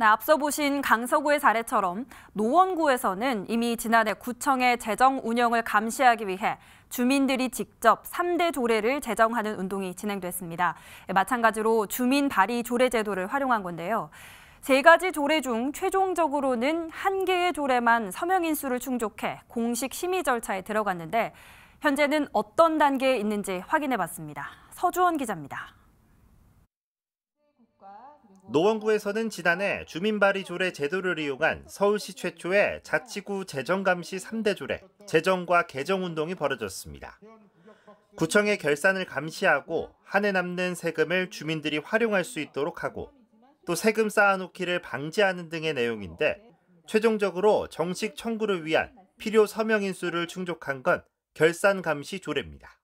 네, 앞서 보신 강서구의 사례처럼 노원구에서는 이미 지난해 구청의 재정 운영을 감시하기 위해 주민들이 직접 3대 조례를 제정하는 운동이 진행됐습니다. 네, 마찬가지로 주민 발의 조례 제도를 활용한 건데요. 세 가지 조례 중 최종적으로는 한 개의 조례만 서명 인수를 충족해 공식 심의 절차에 들어갔는데 현재는 어떤 단계에 있는지 확인해 봤습니다. 서주원 기자입니다. 노원구에서는 지난해 주민발의 조례 제도를 이용한 서울시 최초의 자치구 재정감시 3대 조례, 재정과 개정운동이 벌어졌습니다. 구청의 결산을 감시하고 한 해 남는 세금을 주민들이 활용할 수 있도록 하고 또 세금 쌓아놓기를 방지하는 등의 내용인데 최종적으로 정식 청구를 위한 필요 서명 인수를 충족한 건 결산 감시 조례입니다.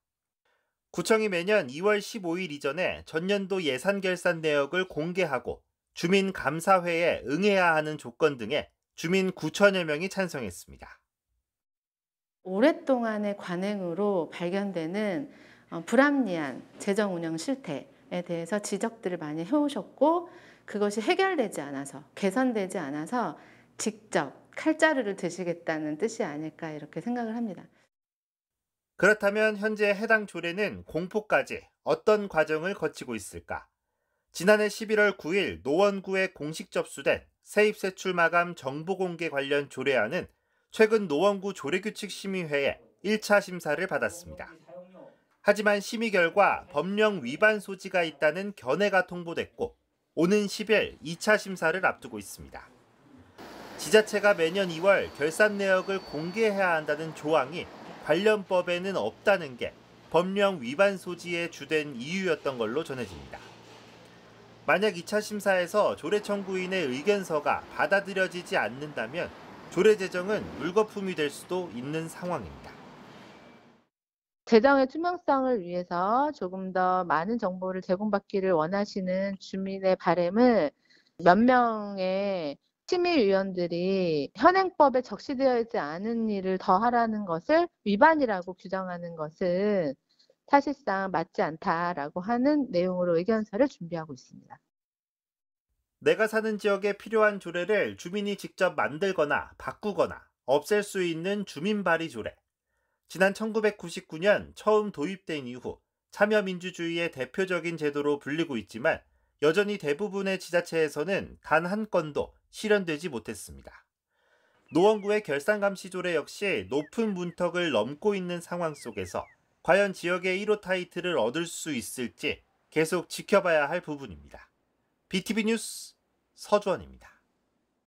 구청이 매년 2월 15일 이전에 전년도 예산 결산 내역을 공개하고 주민 감사회에 응해야 하는 조건 등에 주민 9천여 명이 찬성했습니다. 오랫동안의 관행으로 발견되는 어, 불합리한 재정 운영 실태에 대해서 지적들을 많이 해오셨고 그것이 해결되지 않아서 개선되지 않아서 직접 칼자루를 드시겠다는 뜻이 아닐까 이렇게 생각을 합니다. 그렇다면 현재 해당 조례는 공포까지 어떤 과정을 거치고 있을까? 지난해 11월 9일 노원구에 공식 접수된 세입세출 마감 정보 공개 관련 조례안은 최근 노원구 조례규칙심의회에 1차 심사를 받았습니다. 하지만 심의 결과 법령 위반 소지가 있다는 견해가 통보됐고 오는 10일 2차 심사를 앞두고 있습니다. 지자체가 매년 2월 결산 내역을 공개해야 한다는 조항이 관련법에는 없다는 게 법령 위반 소지의 주된 이유였던 걸로 전해집니다. 만약 2차 심사에서 조례 청구인의 의견서가 받아들여지지 않는다면 조례 제정은 물거품이 될 수도 있는 상황입니다. 재정의 투명성을 위해서 조금 더 많은 정보를 제공받기를 원하시는 주민의 바램을 몇 명의 심의위원들이 현행법에 적시되어 있지 않은 일을 더 하라는 것을 위반이라고 규정하는 것은 사실상 맞지 않다라고 하는 내용으로 의견서를 준비하고 있습니다. 내가 사는 지역에 필요한 조례를 주민이 직접 만들거나 바꾸거나 없앨 수 있는 주민발의 조례. 지난 1999년 처음 도입된 이후 참여민주주의의 대표적인 제도로 불리고 있지만 여전히 대부분의 지자체에서는 단 한 건도 실현되지 못했습니다. 노원구의 결산 감시 조례 역시 높은 문턱을 넘고 있는 상황 속에서 과연 지역의 1호 타이틀을 얻을 수 있을지 계속 지켜봐야 할 부분입니다. BTV 뉴스 서주원입니다.